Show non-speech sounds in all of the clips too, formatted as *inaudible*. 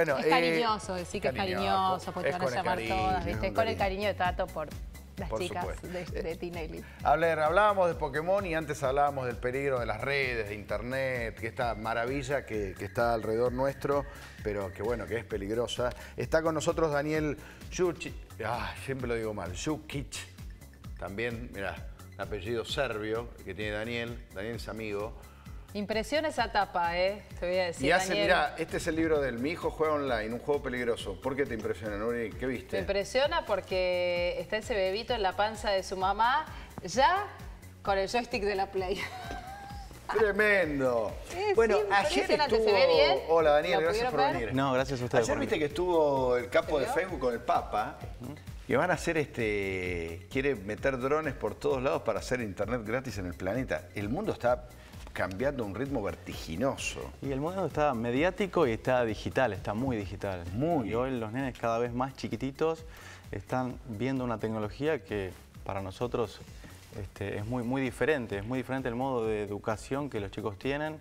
es eh, cariñoso, decir que es cariñoso, porque te van a llamar todas, ¿viste? Es con el cariño de Tato por las chicas de, este, Tinelli. hablábamos de Pokémon y antes hablábamos del peligro de las redes, de internet, que esta maravilla que, está alrededor nuestro, pero que bueno, que es peligrosa. Está con nosotros Daniel Jukic, ah, siempre lo digo mal, Jukic, también, mira, apellido serbio que tiene Daniel, Daniel es amigo. Impresiona esa tapa, ¿eh? Te voy a decir. Y hace, mira, este es el libro del Mi hijo juega online, un juego peligroso. ¿Por qué te impresiona, Nuri? ¿Qué viste? Te impresiona porque está ese bebito en la panza de su mamá, ya con el joystick de la Play. *laughs* Tremendo. bueno, ayer estuvo... Se ve bien. Hola, Daniel, gracias por venir. No, gracias a ustedes. Ayer viste que estuvo el capo de Facebook con el Papa. Que van a hacer este. Quiere meter drones por todos lados para hacer internet gratis en el planeta. El mundo está cambiando un ritmo vertiginoso. Y el mundo está mediático y está digital, está muy digital. Muy. Y hoy los nenes cada vez más chiquititos están viendo una tecnología que para nosotros este, es muy, muy diferente. Es muy diferente el modo de educación que los chicos tienen.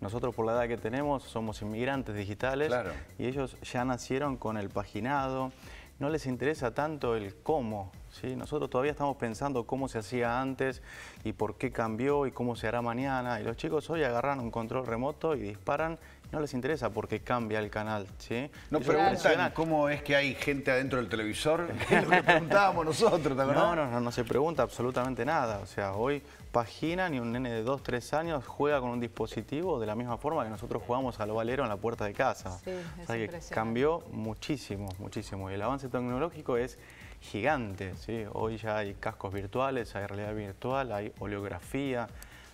Nosotros por la edad que tenemos somos inmigrantes digitales y ellos ya nacieron con el paginado, no les interesa tanto el cómo. ¿sí? Nosotros todavía estamos pensando cómo se hacía antes y por qué cambió y cómo se hará mañana. Y los chicos hoy agarran un control remoto y disparan no les interesa porque cambia el canal, ¿sí? No preguntan cómo es que hay gente adentro del televisor, *laughs* es lo preguntábamos nosotros, ¿también? No, no, no, se pregunta absolutamente nada. O sea, hoy página ni un nene de 2, 3 años juega con un dispositivo de la misma forma que nosotros jugamos al valero en la puerta de casa. Sí, es o sea, que cambió muchísimo, muchísimo. Y el avance tecnológico es gigante, ¿sí? Hoy ya hay cascos virtuales, hay realidad virtual, hay oleografía.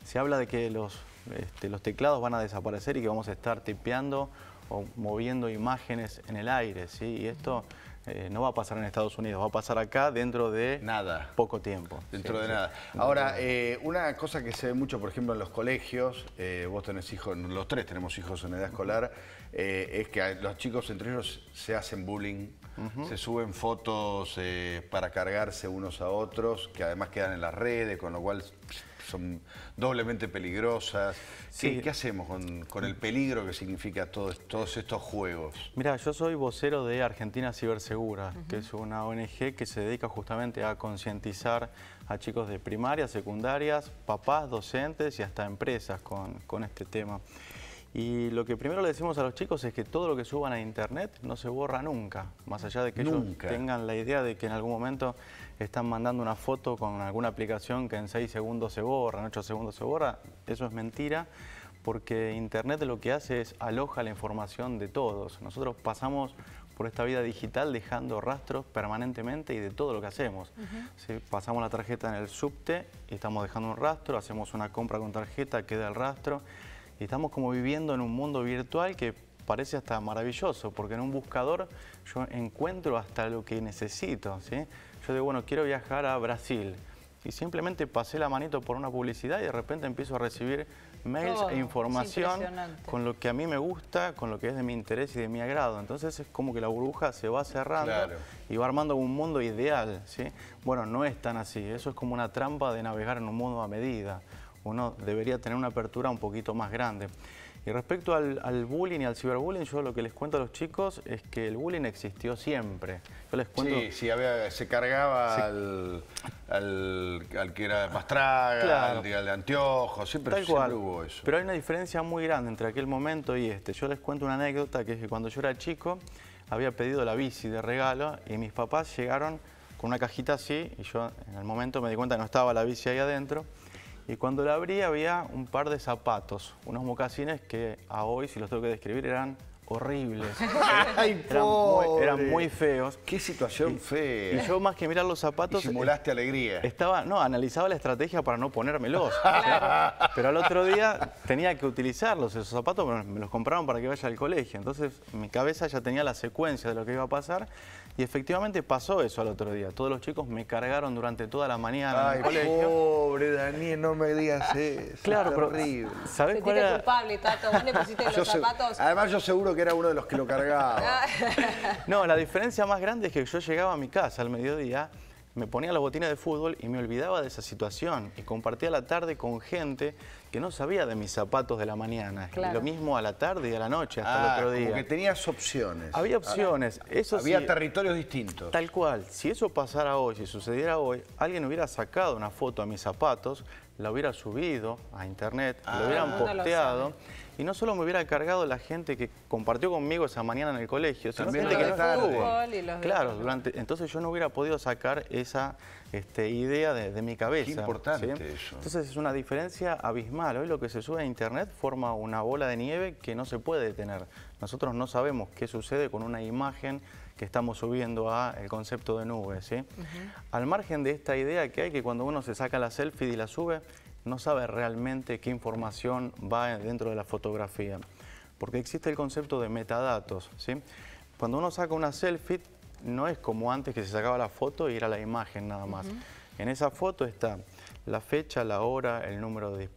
Se habla de que los este, los teclados van a desaparecer y que vamos a estar tipeando o moviendo imágenes en el aire, ¿sí? Y esto eh, no va a pasar en Estados Unidos, va a pasar acá dentro de nada. poco tiempo. Dentro de nada. Ahora, eh, una cosa que se ve mucho, por ejemplo, en los colegios, eh, vos tenés hijos, los tres tenemos hijos en edad escolar, es que los chicos entre ellos se hacen bullying se suben fotos eh, para cargarse unos a otros, que además quedan en las redes, con lo cual son doblemente peligrosas. ¿Qué, hacemos con, el peligro que significa todos estos juegos? Mira, yo soy vocero de Argentina Cibersegura, que es una ONG que se dedica justamente a concientizar a chicos de primarias, secundarias, papás, docentes y hasta empresas con este tema. Y lo que primero le decimos a los chicos es que todo lo que suban a internet no se borra nunca, más allá de que ellos tengan la idea de que en algún momento están mandando una foto con alguna aplicación que en 6 segundos se borra, en 8 segundos se borra, eso es mentira porque internet lo que hace es aloja la información de todos. Nosotros pasamos por esta vida digital dejando rastros permanentemente y de todo lo que hacemos. si pasamos la tarjeta en el subte y estamos dejando un rastro, hacemos una compra con tarjeta, queda el rastro. Y estamos como viviendo en un mundo virtual que parece hasta maravilloso, porque en un buscador yo encuentro hasta lo que necesito. Yo digo, bueno, quiero viajar a Brasil. Y simplemente pasé la manito por una publicidad y de repente empiezo a recibir mails e información con lo que a mí me gusta, con lo que es de mi interés y de mi agrado. Entonces es como que la burbuja se va cerrando y va armando un mundo ideal. Bueno, no es tan así. Eso es como una trampa de navegar en un mundo a medida uno debería tener una apertura un poquito más grande. Y respecto al, bullying y al ciberbullying, yo lo que les cuento a los chicos es que el bullying existió siempre. Yo les cuento... Sí, sí, se cargaba Al, que era de pastraga, al, de anteojos, siempre, siempre hubo eso. Pero hay una diferencia muy grande entre aquel momento y este. Yo les cuento una anécdota que es que cuando yo era chico había pedido la bici de regalo y mis papás llegaron con una cajita así y yo en el momento me di cuenta que no estaba la bici ahí adentro y cuando la abrí había un par de zapatos, unos mocasines que a hoy, si los tengo que describir, eran horribles. *laughs* eran, muy, feos. Qué situación fea. Y yo más que mirar los zapatos... simulaste eh, alegría. Estaba, no, analizaba la estrategia para no ponérmelos. *laughs* Pero al otro día tenía que utilizarlos, esos zapatos me los compraron para que vaya al colegio. Entonces mi cabeza ya tenía la secuencia de lo que iba a pasar. Y efectivamente pasó eso al otro día. Todos los chicos me cargaron durante toda la mañana. Ay, colegio. pobre Daniel, no me digas eso. Claro, es terrible. ...sabes culpable, Tato. Vos le pusiste ah, los zapatos. Además, yo seguro que era uno de los que lo cargaba. Ah. *laughs* no, la diferencia más grande es que yo llegaba a mi casa al mediodía me ponía la botina de fútbol y me olvidaba de esa situación y compartía la tarde con gente que no sabía de mis zapatos de la mañana. lo mismo a la tarde y a la noche, hasta el ah, otro día. Porque tenías opciones. Había opciones. Ah, había territorios distintos. Tal cual. Si eso pasara hoy, si sucediera hoy, alguien hubiera sacado una foto a mis zapatos, la hubiera subido a internet, la lo ah. hubieran posteado. Y no solo me hubiera cargado la gente que compartió conmigo esa mañana en el colegio, sino gente que Claro, durante, entonces yo no hubiera podido sacar esa este, idea de, mi cabeza. Qué importante eso. Entonces es una diferencia abismal. Hoy lo que se sube a internet forma una bola de nieve que no se puede detener. Nosotros no sabemos qué sucede con una imagen que estamos subiendo a el concepto de nube. Al margen de esta idea que hay que cuando uno se saca la selfie y la sube, no sabe realmente qué información va dentro de la fotografía, porque existe el concepto de metadatos. ¿sí? Cuando uno saca una selfie, no es como antes que se sacaba la foto y era la imagen nada más. En esa foto está la fecha, la hora, el número, de,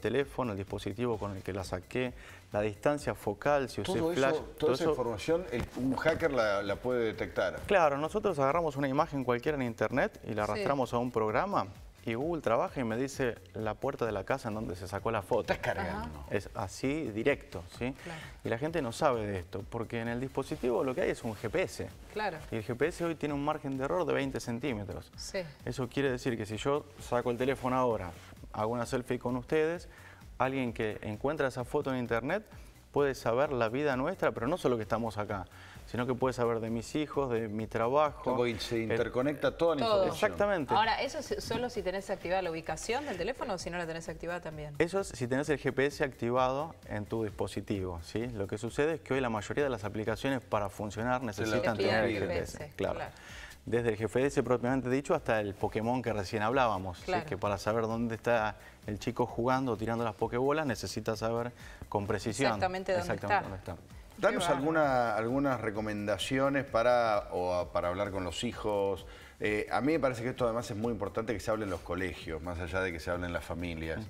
teléfono, el dispositivo con el que la saqué, la distancia focal, si usé flash. toda esa información un hacker la, puede detectar. Claro, nosotros agarramos una imagen cualquiera en internet y la arrastramos a un programa y Google trabaja y me dice la puerta de la casa en donde se sacó la foto. Es cargando. Es así, directo, ¿sí? Y la gente no sabe de esto, porque en el dispositivo lo que hay es un GPS. Claro. Y el GPS hoy tiene un margen de error de 20 centímetros. Sí. Eso quiere decir que si yo saco el teléfono ahora, hago una selfie con ustedes, alguien que encuentra esa foto en internet puede saber la vida nuestra, pero no solo que estamos acá, sino que puede saber de mis hijos, de mi trabajo. se eh, interconecta toda la información. Exactamente. Ahora, ¿eso es solo si tenés activada la ubicación del teléfono o si no la tenés activada también? Eso es si tenés el GPS activado en tu dispositivo, ¿sí? Lo que sucede es que hoy la mayoría de las aplicaciones para funcionar necesitan tener el GPS, claro. desde el GPS propiamente dicho hasta el Pokémon que recién hablábamos. Que para saber dónde está el chico jugando tirando las pokebolas, necesitas saber con precisión exactamente dónde está. Danos alguna, algunas recomendaciones para, para hablar con los hijos. Eh, a mí me parece que esto además es muy importante que se hable en los colegios, más allá de que se hable en las familias.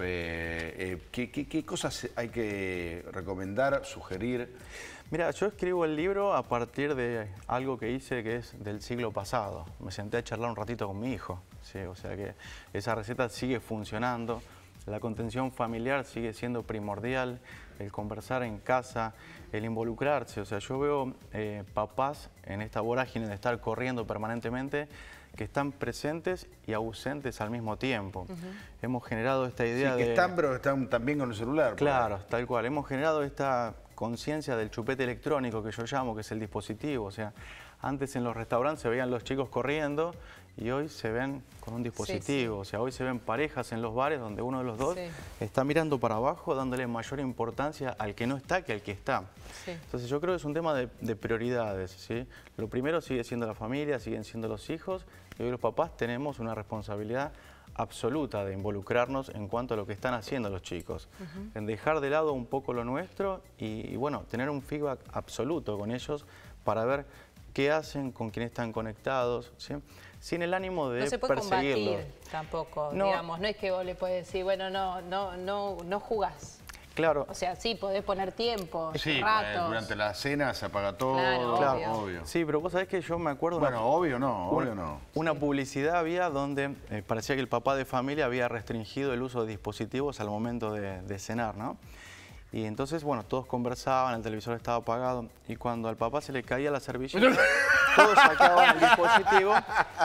Eh, eh, ¿qué, cosas hay que recomendar, sugerir? Mira, yo escribo el libro a partir de algo que hice que es del siglo pasado. Me senté a charlar un ratito con mi hijo. O sea que esa receta sigue funcionando. La contención familiar sigue siendo primordial, el conversar en casa, el involucrarse. O sea, yo veo eh, papás en esta vorágine de estar corriendo permanentemente que están presentes y ausentes al mismo tiempo. Hemos generado esta idea sí, que están, pero están también con el celular. Claro, tal cual. Hemos generado esta conciencia del chupete electrónico que yo llamo, que es el dispositivo. O sea, antes en los restaurantes se veían los chicos corriendo y hoy se ven con un dispositivo, o sea, hoy se ven parejas en los bares donde uno de los dos está mirando para abajo, dándole mayor importancia al que no está que al que está. Entonces yo creo que es un tema de, prioridades, ¿sí? Lo primero sigue siendo la familia, siguen siendo los hijos, y hoy los papás tenemos una responsabilidad absoluta de involucrarnos en cuanto a lo que están haciendo los chicos, en dejar de lado un poco lo nuestro y, y bueno, tener un feedback absoluto con ellos para ver qué hacen, con quién están conectados, sin el ánimo de no tampoco, no, digamos, no es que vos le puedes decir, bueno, no, no, no, no jugás. Claro. O sea, sí, podés poner tiempo, sí, pues, durante la cena se apaga todo, claro, Obvio. Sí, pero vos sabés que yo me acuerdo... Bueno, obvio no, obvio no. Una publicidad había donde eh, parecía que el papá de familia había restringido el uso de dispositivos al momento de cenar, ¿no? Y entonces, bueno, todos conversaban, el televisor estaba apagado y cuando al papá se le caía la servilleta, *laughs* todos sacaban el dispositivo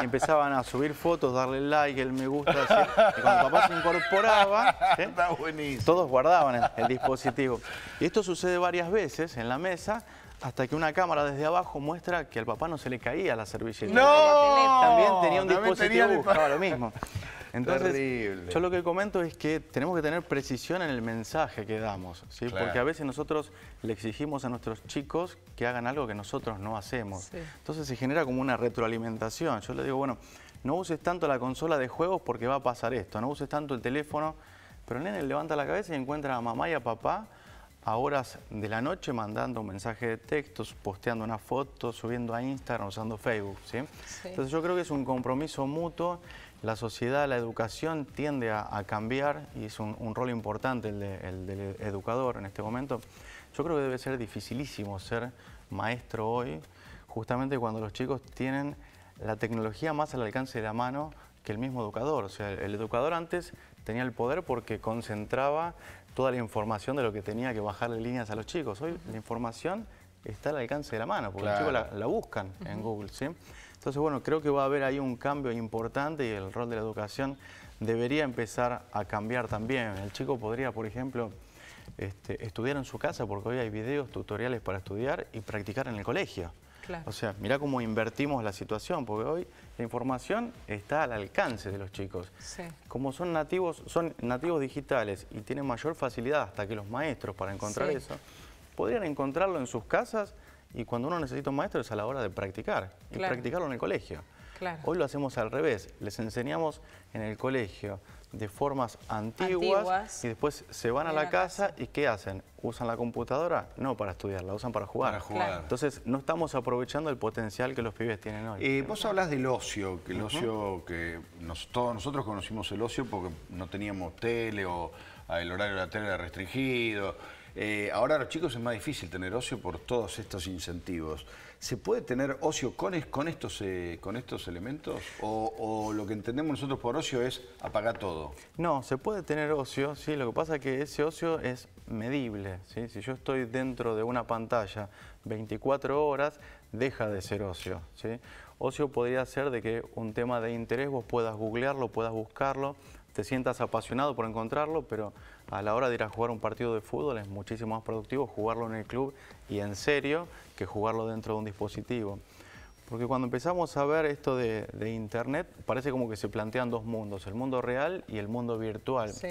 empezaban a subir fotos, darle like, el me gusta. así. Y cuando el papá se incorporaba, ¿eh? todos guardaban el, dispositivo. Y esto sucede varias veces en la mesa hasta que una cámara desde abajo muestra que al papá no se le caía la servilleta. ¡No! También tenía un dispositivo buscaba lo mismo. Entonces, yo lo que comento es que tenemos que tener precisión en el mensaje que damos, porque a veces nosotros le exigimos a nuestros chicos que hagan algo que nosotros no hacemos. Entonces se genera como una retroalimentación. Yo le digo, bueno, no uses tanto la consola de juegos porque va a pasar esto, no uses tanto el teléfono, pero el nene levanta la cabeza y encuentra a mamá y a papá a horas de la noche mandando un mensaje de texto, posteando una foto, subiendo a Instagram, usando Facebook. ¿sí? Entonces yo creo que es un compromiso mutuo. La sociedad, la educación tiende a, cambiar y es un, rol importante el, del educador en este momento. Yo creo que debe ser dificilísimo ser maestro hoy, justamente cuando los chicos tienen la tecnología más al alcance de la mano que el mismo educador. O sea, el educador antes tenía el poder porque concentraba toda la información de lo que tenía que bajarle líneas a los chicos. Hoy la información está al alcance de la mano, porque los chicos la, buscan en Google. ¿sí? Entonces, bueno, creo que va a haber ahí un cambio importante y el rol de la educación debería empezar a cambiar también. El chico podría, por ejemplo, este, estudiar en su casa, porque hoy hay videos, tutoriales para estudiar y practicar en el colegio. O sea, mirá cómo invertimos la situación, porque hoy la información está al alcance de los chicos. Como son nativos, son nativos digitales y tienen mayor facilidad hasta que los maestros para encontrar eso, podrían encontrarlo en sus casas y cuando uno necesita un maestro es a la hora de practicar y practicarlo en el colegio. Hoy lo hacemos al revés, les enseñamos en el colegio, de formas antiguas, y después se van a la casa, y ¿qué hacen? ¿Usan la computadora? No para estudiar, la usan para jugar. Entonces no estamos aprovechando el potencial que los pibes tienen hoy. Y vos hablas del ocio, que el ocio que todos nosotros conocimos el ocio porque no teníamos tele o el horario de la tele era restringido eh, ahora los chicos es más difícil tener ocio por todos estos incentivos. ¿Se puede tener ocio con, estos, eh, con estos elementos? O, lo que entendemos nosotros por ocio es apagar todo? No, se puede tener ocio, sí. Lo que pasa es que ese ocio es medible. Si yo estoy dentro de una pantalla 24 horas, deja de ser ocio. Ocio podría ser de que un tema de interés vos puedas googlearlo, puedas buscarlo, te sientas apasionado por encontrarlo, pero a la hora de ir a jugar un partido de fútbol es muchísimo más productivo jugarlo en el club y en serio que jugarlo dentro de un dispositivo. Porque cuando empezamos a ver esto de, Internet, parece como que se plantean dos mundos, el mundo real y el mundo virtual. Sí.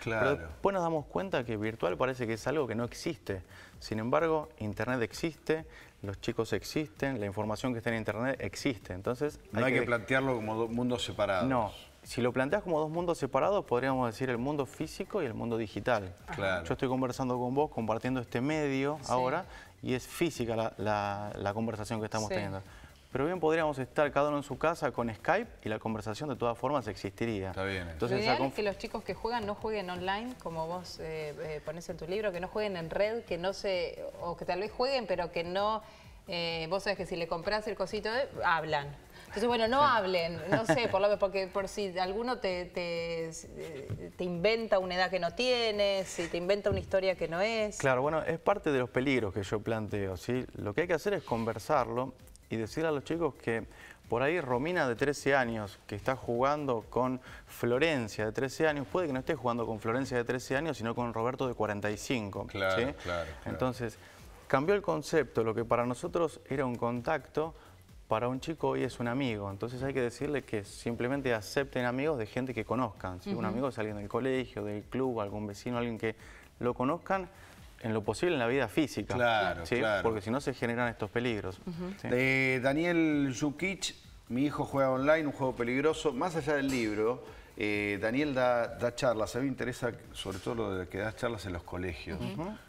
Claro. Pero después nos damos cuenta que virtual parece que es algo que no existe. Sin embargo, Internet existe, los chicos existen, la información que está en Internet existe. Entonces, no hay, que, plantearlo como dos mundos separados. No, si lo planteas como dos mundos separados, podríamos decir el mundo físico y el mundo digital. Yo estoy conversando con vos, compartiendo este medio ahora, y es física la, conversación que estamos teniendo. Pero bien podríamos estar cada uno en su casa con Skype y la conversación de todas formas existiría. Está bien. Entonces, Lo ideal es que los chicos que juegan no jueguen online, como vos eh, eh, pones en tu libro, que no jueguen en red, que no se... o que tal vez jueguen, pero que no... Eh, vos sabés que si le compras el cosito, de... Eh, hablan. Entonces, bueno, no hablen, no sé, por lo, porque por si alguno te, eh, te, inventa una edad que no tienes, si te inventa una historia que no es. Claro, bueno, es parte de los peligros que yo planteo, ¿sí? Lo que hay que hacer es conversarlo y decir a los chicos que por ahí Romina de 13 años, que está jugando con Florencia de 13 años, puede que no esté jugando con Florencia de 13 años, sino con Roberto de 45. claro, claro. Entonces, cambió el concepto. Lo que para nosotros era un contacto, para un chico hoy es un amigo. Entonces hay que decirle que simplemente acepten amigos de gente que conozcan. Un amigo es alguien del colegio, del club, algún vecino, alguien que lo conozcan en lo posible en la vida física. Claro, Porque si no se generan estos peligros. de Daniel Jukic, mi hijo juega online, un juego peligroso. Más allá del libro... Eh, Daniel da, charlas, a mí me interesa sobre todo lo de que das charlas en los colegios,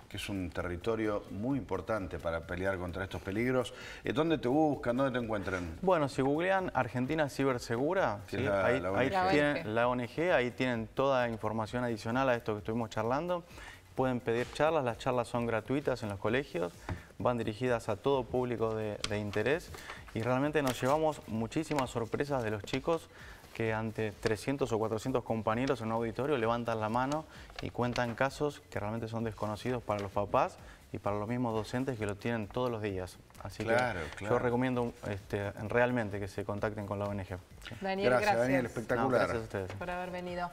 que es un territorio muy importante para pelear contra estos peligros. Eh, ¿Dónde te buscan? ¿Dónde te encuentran? Bueno, si googlean Argentina Cibersegura, ahí, tienen la ONG, ahí tienen toda información adicional a esto que estuvimos charlando. Pueden pedir charlas, las charlas son gratuitas en los colegios, van dirigidas a todo público de interés y realmente nos llevamos muchísimas sorpresas de los chicos que ante 300 o 400 compañeros en un auditorio levantan la mano y cuentan casos que realmente son desconocidos para los papás y para los mismos docentes que lo tienen todos los días. Así que yo recomiendo este, realmente que se contacten con la ONG. Daniel, gracias. Daniel, espectacular. gracias a ustedes. Por haber venido.